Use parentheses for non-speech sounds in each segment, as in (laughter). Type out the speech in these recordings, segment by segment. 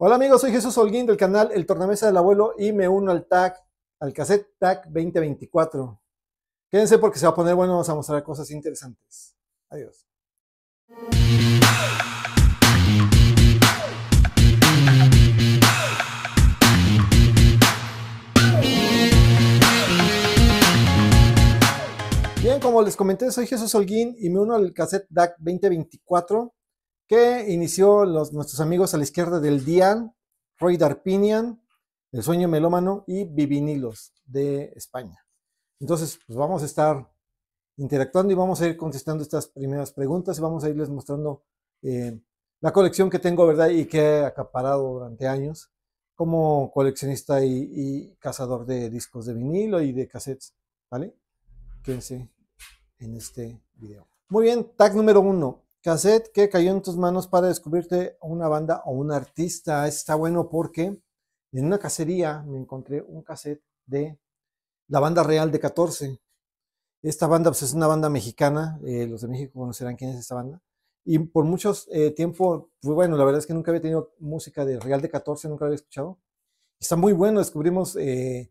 Hola amigos, soy Jesús Holguín del canal El Tornamesa del Abuelo y me uno al tag, al cassette tag 2024. Quédense porque se va a poner bueno, vamos a mostrar cosas interesantes. Adiós. Bien, como les comenté, soy Jesús Holguín y me uno al cassette DAC 2024 que inició los, nuestros amigos a la izquierda del Dian, Roy Darpinian, El Sueño Melómano y Vivinilos de España. Entonces, pues vamos a estar interactuando y vamos a ir contestando estas primeras preguntas y vamos a irles mostrando eh, la colección que tengo, ¿verdad? Y que he acaparado durante años como coleccionista y, y cazador de discos de vinilo y de cassettes, ¿vale? Quédense en este video. Muy bien, tag número uno, Cassette que cayó en tus manos para descubrirte una banda o un artista. Está bueno porque en una cacería me encontré un cassette de la banda real de 14. Esta banda pues, es una banda mexicana, eh, los de México conocerán quién es esta banda. Y por mucho eh, tiempo, bueno, la verdad es que nunca había tenido música de Real de 14, nunca la había escuchado. Está muy bueno, descubrimos eh,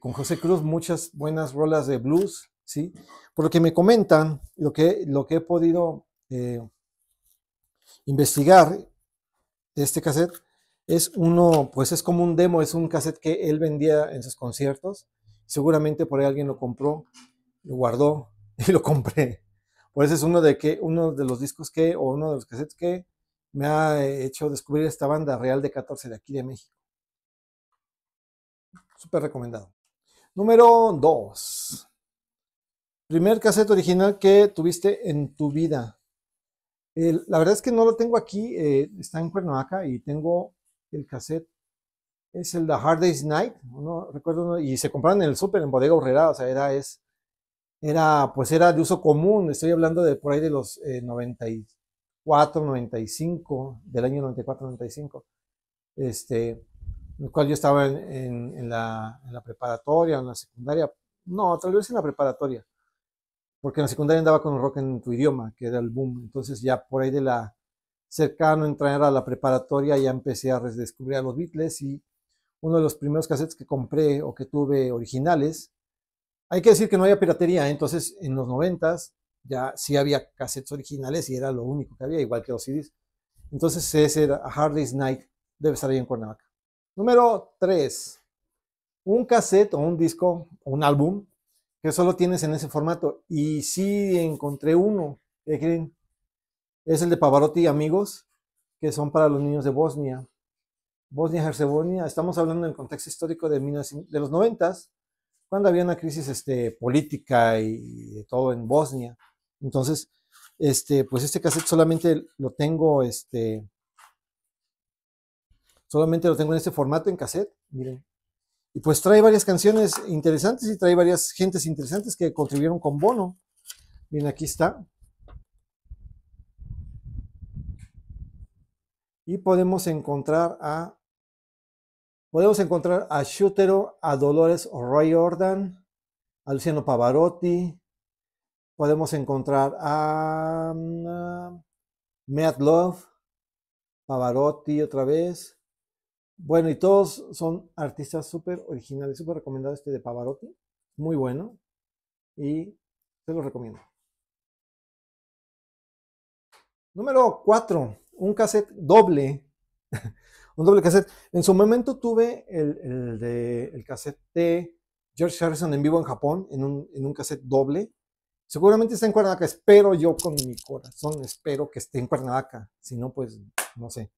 con José Cruz muchas buenas rolas de blues, ¿sí? Por lo que me comentan, lo que, lo que he podido eh, investigar este cassette es uno, pues es como un demo, es un cassette que él vendía en sus conciertos. Seguramente por ahí alguien lo compró, lo guardó (laughs) y lo compré. Por eso es uno de, que, uno de los discos que, o uno de los cassettes que me ha hecho descubrir esta banda real de 14 de aquí de México. Súper recomendado. Número 2. Primer cassette original que tuviste en tu vida la verdad es que no lo tengo aquí, eh, está en Cuernavaca y tengo el cassette. Es el The Hard Day's Night, no recuerdo, y se compraron en el súper, en Bodega Urrera, o sea, era, es, era, pues era de uso común, estoy hablando de por ahí de los 94, eh, 95, del año 94, 95, este, en el cual yo estaba en, la, en la preparatoria, en la secundaria, no, tal vez en la preparatoria porque en la secundaria andaba con rock en tu idioma, que era el boom. Entonces ya por ahí de la cercano entrar a la preparatoria ya empecé a redescubrir a los Beatles y uno de los primeros cassettes que compré o que tuve originales, hay que decir que no había piratería, ¿eh? entonces en los noventas ya sí había cassettes originales y era lo único que había, igual que los CDs. Entonces ese era A Night, debe estar ahí en Cuernavaca. Número 3. Un cassette o un disco, o un álbum que solo tienes en ese formato. Y sí encontré uno, Es el de Pavarotti y amigos, que son para los niños de Bosnia. Bosnia-Herzegovina, estamos hablando en el contexto histórico de, los noventas, cuando había una crisis este, política y, de todo en Bosnia. Entonces, este, pues este cassette solamente lo tengo, este, solamente lo tengo en este formato en cassette, miren, y pues trae varias canciones interesantes y trae varias gentes interesantes que contribuyeron con Bono. Bien, aquí está. Y podemos encontrar a podemos encontrar a Shutero, a Dolores Roy Ordan, a Luciano Pavarotti, podemos encontrar a, mm, a Love, Pavarotti otra vez, bueno, y todos son artistas súper originales, súper recomendado este de Pavarotti, muy bueno, y se lo recomiendo. Número 4, un cassette doble. (laughs) un doble cassette. En su momento tuve el, de, el cassette de George Harrison en vivo en Japón, en un, en un cassette doble. Seguramente está en Cuernavaca, espero yo con mi corazón, espero que esté en Cuernavaca. Si no, pues no sé.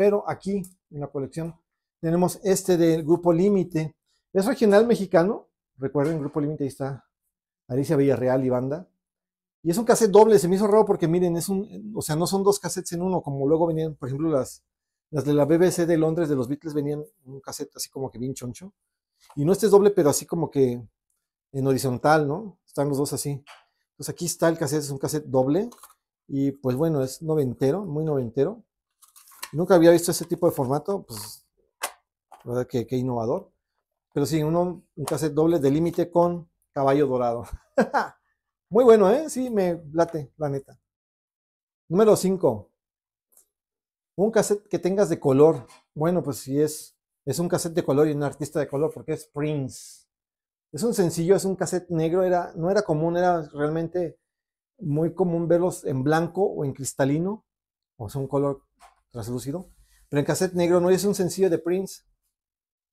Pero aquí en la colección tenemos este del Grupo Límite. Es regional mexicano. Recuerden, Grupo Límite, ahí está Alicia Villarreal y banda. Y es un cassette doble, se me hizo raro porque miren, es un, o sea, no son dos cassettes en uno, como luego venían, por ejemplo, las, las de la BBC de Londres de los Beatles venían un cassette así como que bien choncho. Y no este es doble, pero así como que en horizontal, ¿no? Están los dos así. Entonces aquí está el cassette, es un cassette doble. Y pues bueno, es noventero, muy noventero. Nunca había visto ese tipo de formato, pues, ¿verdad? que innovador. Pero sí, un cassette doble de límite con caballo dorado. (laughs) Muy bueno, ¿eh? Sí, me late, la neta. Número 5. Un cassette que tengas de color. Bueno, pues sí, es, es un cassette de color y un artista de color, porque es Prince. Es un sencillo, es un cassette negro, era, no era común, era realmente muy común verlos en blanco o en cristalino, o sea, un color translúcido. Pero en cassette negro no es un sencillo de Prince.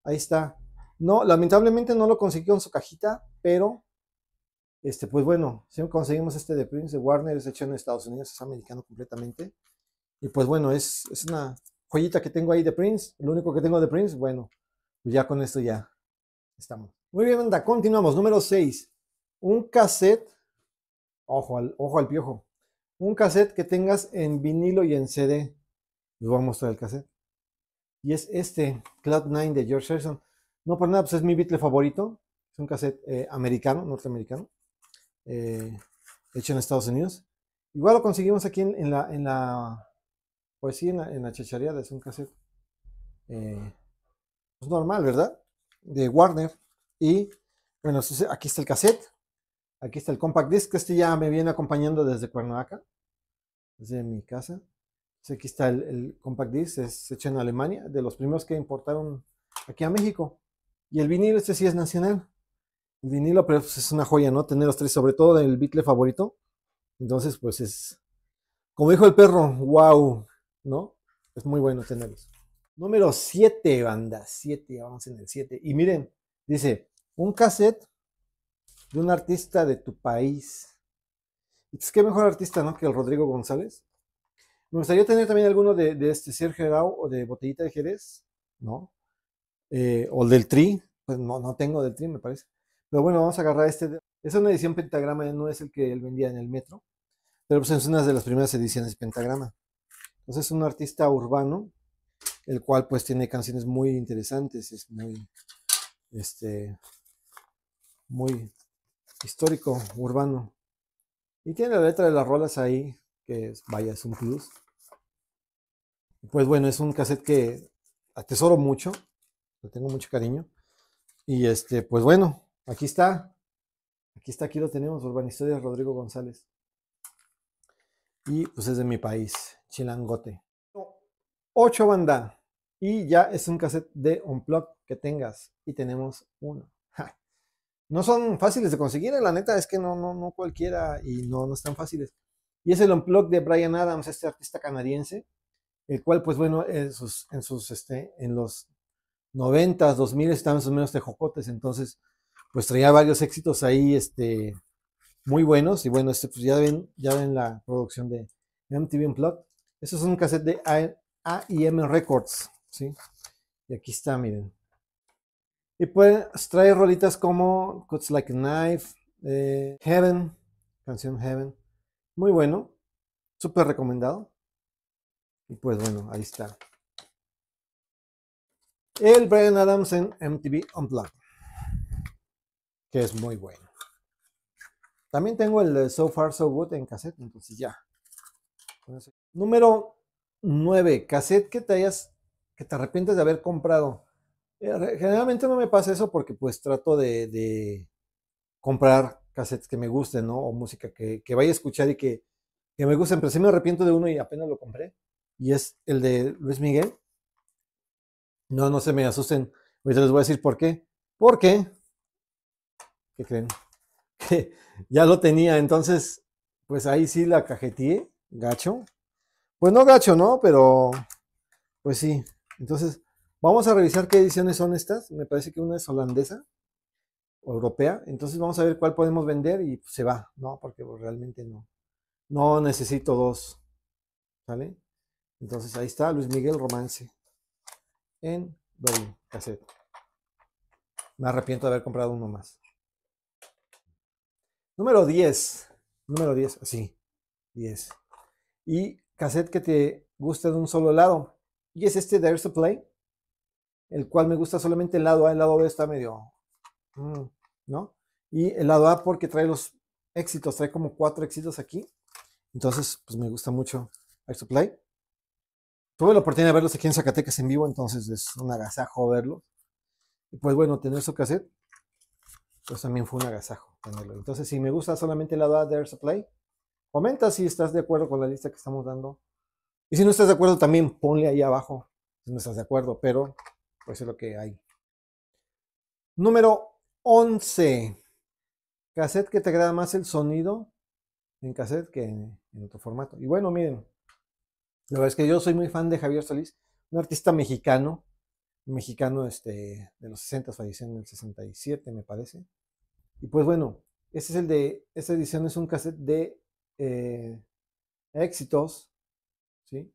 Ahí está. No, lamentablemente no lo consiguió en su cajita, pero este, pues bueno, si conseguimos este de Prince de Warner, es hecho en Estados Unidos, es americano completamente. Y pues bueno, es, una joyita que tengo ahí de Prince. Lo único que tengo de Prince, bueno, pues ya con esto ya estamos. Muy bien, anda, continuamos. Número 6. Un cassette, ojo ojo al piojo, un cassette que tengas en vinilo y en CD. Les voy a mostrar el cassette. Y es este, Cloud9 de George Harrison. No por nada, pues es mi Beatle favorito. Es un cassette eh, americano, norteamericano, eh, hecho en Estados Unidos. Igual lo conseguimos aquí en, la, en la, pues sí, en la, en Es un cassette eh, pues normal, ¿verdad? De Warner. Y bueno, aquí está el cassette. Aquí está el compact disc. Este ya me viene acompañando desde Cuernavaca, desde mi casa. Pues, aquí está el, compact disc, es hecho en Alemania, de los primeros que importaron aquí a México. Y el vinilo, este sí es nacional. El vinilo, pero pues, es una joya, ¿no? Tener los tres, sobre todo el bitle favorito. Entonces, pues es, como dijo el perro, wow, ¿no? Es muy bueno tenerlos. Número 7, banda, 7, vamos en el 7. Y miren, dice, un cassette de un artista de tu país. Es pues, que mejor artista, ¿no? Que el Rodrigo González. Me gustaría tener también alguno de, este Sergio o de Botellita de Jerez, ¿no? Eh, o del Tri, pues no, no tengo del Tri, me parece. Pero bueno, vamos a agarrar este. Es una edición pentagrama, no es el que él vendía en el metro, pero pues es una de las primeras ediciones pentagrama. Entonces es un artista urbano, el cual pues tiene canciones muy interesantes, es muy, este, muy histórico, urbano. Y tiene la letra de las rolas ahí, que vaya, es un plus. Pues bueno, es un cassette que atesoro mucho, le tengo mucho cariño. Y este, pues bueno, aquí está, aquí está, aquí lo tenemos, Urban Historia Rodrigo González. Y pues es de mi país, Chilangote. Ocho banda. Y ya es un cassette de Unplug que tengas. Y tenemos uno. No son fáciles de conseguir, eh, la neta, es que no, no, no cualquiera y no, no están fáciles. Y es el unplug de Brian Adams, este artista canadiense, el cual, pues bueno, en sus, en sus, este, en los 90s, 2000 más o menos jocotes. entonces, pues traía varios éxitos ahí, este, muy buenos. Y bueno, este, pues ya ven, ya ven la producción de MTV Unplugged. Eso es un cassette de AIM Records, ¿sí? Y aquí está, miren. Y pues trae rolitas como Cuts Like a Knife, eh, Heaven, canción Heaven, muy bueno, súper recomendado. Y pues bueno, ahí está. El Brian Adams en MTV Unplugged, que es muy bueno. También tengo el So Far So Good en cassette, entonces ya. Número 9, cassette que te hayas, que te arrepientes de haber comprado. Eh, generalmente no me pasa eso porque pues trato de, de comprar cassettes que me gusten, ¿no? O música que, vaya a escuchar y que, me gusten, pero si me arrepiento de uno y apenas lo compré, y es el de Luis Miguel. No, no se me asusten, ahorita les voy a decir por qué. Porque, ¿qué creen? (laughs) Que ya lo tenía, entonces, pues ahí sí la cajetí, gacho. Pues no gacho, ¿no? Pero, pues sí. Entonces, vamos a revisar qué ediciones son estas. Me parece que una es holandesa europea, entonces vamos a ver cuál podemos vender y se va, ¿no? Porque pues, realmente no, no necesito dos, ¿sale? Entonces ahí está Luis Miguel Romance en doble cassette. Me arrepiento de haber comprado uno más. Número 10, número 10, así, 10. Y cassette que te gusta de un solo lado. Y es este de a Play, el cual me gusta solamente el lado A, el lado B está medio... Mm, ¿no? Y el lado A porque trae los éxitos, trae como cuatro éxitos aquí. Entonces, pues me gusta mucho Air Supply Tuve la oportunidad de verlos aquí en Zacatecas en vivo, entonces es un agasajo verlos. Y pues bueno, tener su hacer pues también fue un agasajo tenerlo. Entonces, si me gusta solamente el lado A de Air Supply, comenta si estás de acuerdo con la lista que estamos dando. Y si no estás de acuerdo, también ponle ahí abajo si no estás de acuerdo, pero pues es lo que hay. Número 11. Cassette que te agrada más el sonido en cassette que en, otro formato. Y bueno, miren, la verdad es que yo soy muy fan de Javier Solís, un artista mexicano, mexicano este, de los 60, falleció en el 67, me parece. Y pues bueno, este es el de, esta edición es un cassette de eh, éxitos, ¿sí?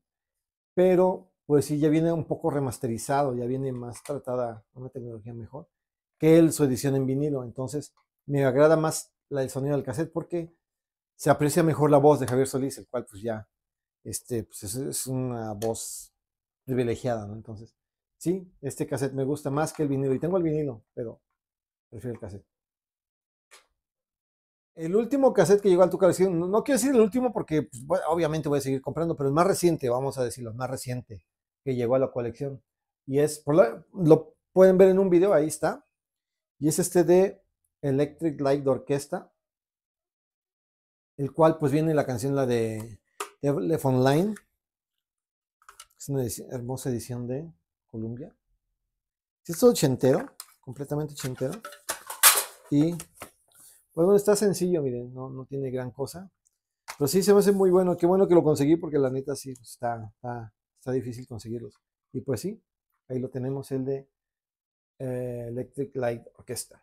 Pero pues sí, ya viene un poco remasterizado, ya viene más tratada, una tecnología mejor que el, su edición en vinilo. Entonces, me agrada más el sonido del cassette porque se aprecia mejor la voz de Javier Solís, el cual pues ya este, pues es, una voz privilegiada, Entonces, sí, este cassette me gusta más que el vinilo. Y tengo el vinilo, pero prefiero el cassette. El último cassette que llegó a tu colección no, quiero decir el último porque pues, obviamente voy a seguir comprando, pero el más reciente, vamos a decirlo, el más reciente que llegó a la colección. Y es, lo pueden ver en un video, ahí está, y es este de Electric Light Orquesta, el cual pues viene la canción, la de Evelyn Online. Es una hermosa edición de Columbia. es todo ochentero, completamente ochentero. Y pues bueno, está sencillo, miren, no, tiene gran cosa. Pero sí se me hace muy bueno. Qué bueno que lo conseguí porque la neta sí pues, está, está difícil conseguirlos. Y pues sí, ahí lo tenemos, el de eh, Electric Light Orchestra.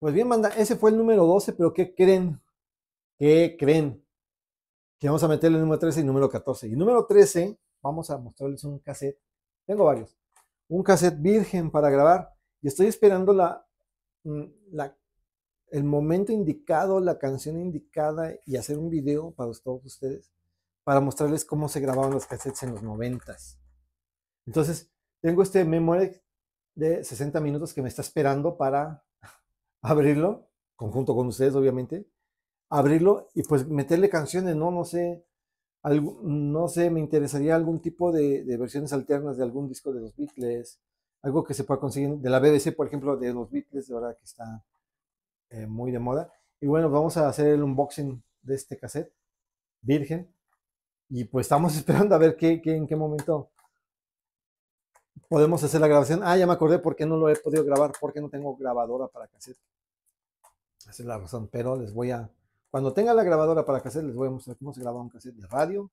Pues bien, manda, ese fue el número 12, pero ¿qué creen? ¿Qué creen? Que vamos a meterle el número 13 y el número 14. Y número 13, vamos a mostrarles un cassette. Tengo varios. Un cassette virgen para grabar. Y estoy esperando la, mm, la, el momento indicado, la canción indicada y hacer un video para todos ustedes para mostrarles cómo se grababan los cassettes en los noventas. Entonces, tengo este Memorex de 60 minutos que me está esperando para (laughs) abrirlo, conjunto con ustedes, obviamente, abrirlo y pues meterle canciones, ¿no? No sé, no sé, me interesaría algún tipo de, versiones alternas de algún disco de los Beatles, algo que se pueda conseguir, de la BBC, por ejemplo, de los Beatles, de verdad que está eh, muy de moda. Y bueno, vamos a hacer el unboxing de este cassette, virgen, y pues estamos (laughs) esperando a ver qué, qué en qué momento podemos hacer la grabación. Ah, ya me acordé por qué no lo he podido grabar, porque no tengo grabadora para cassette. Esa es la razón, pero les voy a, cuando tenga la grabadora para cassette, les voy a mostrar cómo se graba un cassette de radio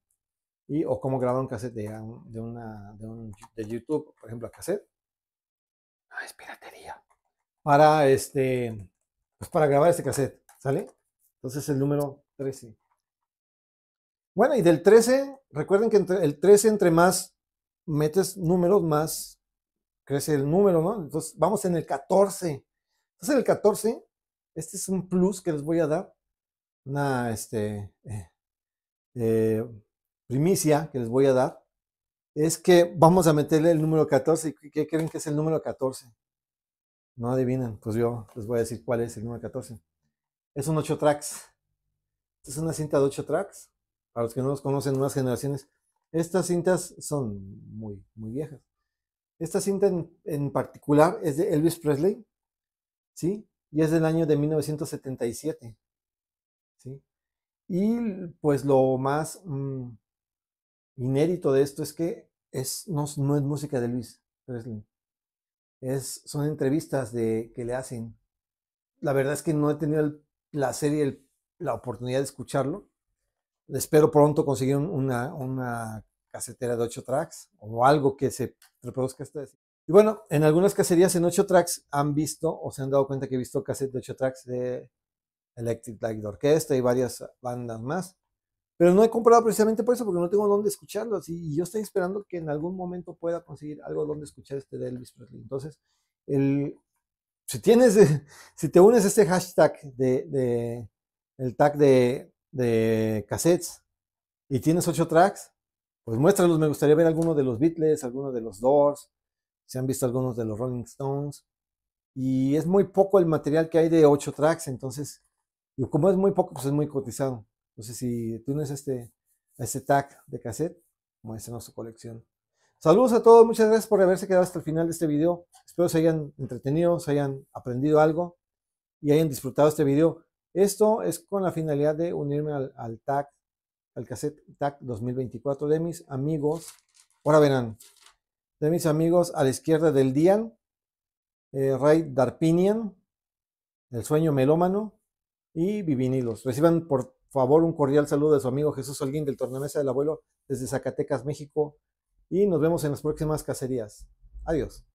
y o cómo grabar un cassette de, um, una, de, YouTube, por ejemplo, a cassette. Ah, es piratería. Para este, pues para grabar este cassette, ¿sale? Entonces el número 13. Bueno, y del 13, recuerden que el 13 entre más metes números más, crece el número, ¿no? Entonces vamos en el 14. Entonces en el 14, este es un plus que les voy a dar, una este, eh, eh, primicia que les voy a dar, es que vamos a meterle el número 14. ¿Qué creen que es el número 14? No adivinan, pues yo les voy a decir cuál es el número 14. Es un 8 tracks. Es una cinta de 8 tracks. Para los que no los conocen, unas generaciones estas cintas son muy, muy viejas. Esta cinta en, particular es de Elvis Presley, ¿sí? Y es del año de 1977, ¿sí? Y pues lo más mm, inédito de esto es que es, no, es música de Elvis Presley. Es, son entrevistas de, que le hacen. La verdad es que no he tenido la serie, la oportunidad de escucharlo, Espero pronto conseguir una, casetera de 8 tracks o algo que se reproduzca esta Y bueno, en algunas cacerías en 8 tracks han visto o se han dado cuenta que he visto cassette de 8 tracks de Electric Light Orchestra y varias bandas más. Pero no he comprado precisamente por eso, porque no tengo dónde escucharlo. Y yo estoy esperando que en algún momento pueda conseguir algo donde escuchar este de Elvis Presley. Entonces, el, si tienes, (laughs) si te unes a este hashtag de, de el tag de de cassettes y tienes ocho tracks, pues muéstralos. Me gustaría ver alguno de los Beatles, algunos de los Doors, se han visto algunos de los Rolling Stones. Y es muy poco el material que hay de ocho tracks, entonces, y como es muy poco, pues es muy cotizado. Entonces, si tienes este, este tag de cassette, muéstranos su colección. Saludos a todos, muchas gracias por haberse quedado hasta el final de este video. Espero se hayan entretenido, se hayan aprendido algo y hayan disfrutado este video. Esto es con la finalidad de unirme al, TAC, al cassette TAC 2024 de mis amigos. Ahora verán, de mis amigos a la izquierda del Dian, eh, Ray Darpinian, El Sueño Melómano y Vivinilos. Reciban por favor un cordial saludo de su amigo Jesús Alguín del Tornamesa del Abuelo desde Zacatecas, México. Y nos vemos en las próximas cacerías. Adiós.